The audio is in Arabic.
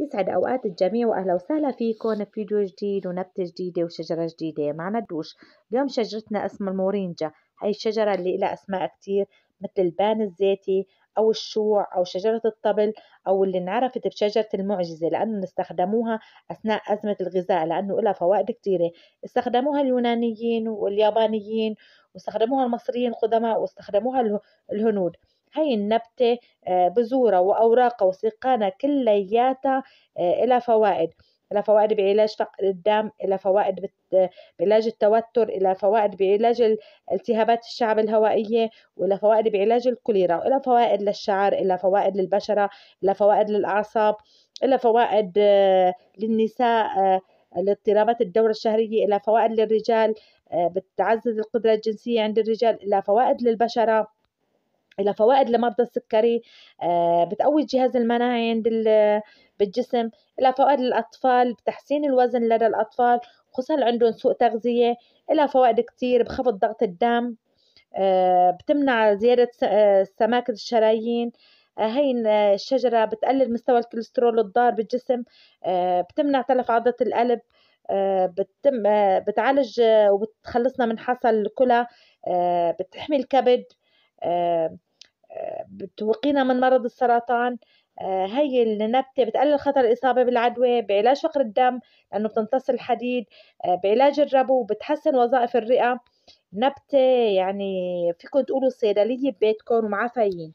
يسعد أوقات الجميع وأهلا وسهلا فيكم فيديو جديد ونبتة جديدة وشجرة جديدة معنا الدوش اليوم شجرتنا اسمها المورينجا هاي الشجرة اللي لها أسماء كتير مثل البان الزيتي أو الشوع أو شجرة الطبل أو اللي انعرفت بشجرة المعجزة لأنه استخدموها أثناء أزمة الغذاء لأنه لها فوائد كتيرة استخدموها اليونانيين واليابانيين واستخدموها المصريين القدماء واستخدموها الهنود هاي النبتة آه، بذورها وأوراقها وسقانها كلياتها آه، إلها فوائد إلها فوائد بعلاج فقر الدم إلها فوائد بعلاج التوتر إلها فوائد بعلاج التهابات الشعب الهوائية وإلها فوائد بعلاج الكوليرا وإلها فوائد للشعر إلها فوائد للبشرة إلها فوائد للأعصاب إلها فوائد آه، للنساء لاضطرابات الدورة الشهرية إلها فوائد للرجال بتعزز القدرة الجنسية عند الرجال إلها فوائد للبشرة فوائد لمرضى السكري آه، بتقوي الجهاز المناعي عند بالجسم إلى فوائد للأطفال بتحسين الوزن لدى الأطفال خصوصا اللي عندهم سوء تغذية إلى فوائد كتير بخفض ضغط الدم آه، بتمنع زيادة آه، سماكة الشرايين هاي الشجرة بتقلل مستوى الكوليسترول الضار بالجسم بتمنع تلف عضلة القلب بتم بتعالج وبتخلصنا من حصى الكلى بتحمي الكبد آه، آه، بتوقينا من مرض السرطان آه، هي النبتة بتقلل خطر الإصابة بالعدوى بعلاج فقر الدم لأنه بتمتص الحديد بعلاج الربو بتحسن وظائف الرئة نبتة يعني فيكم تقولوا صيدلية ببيتكم ومعافيين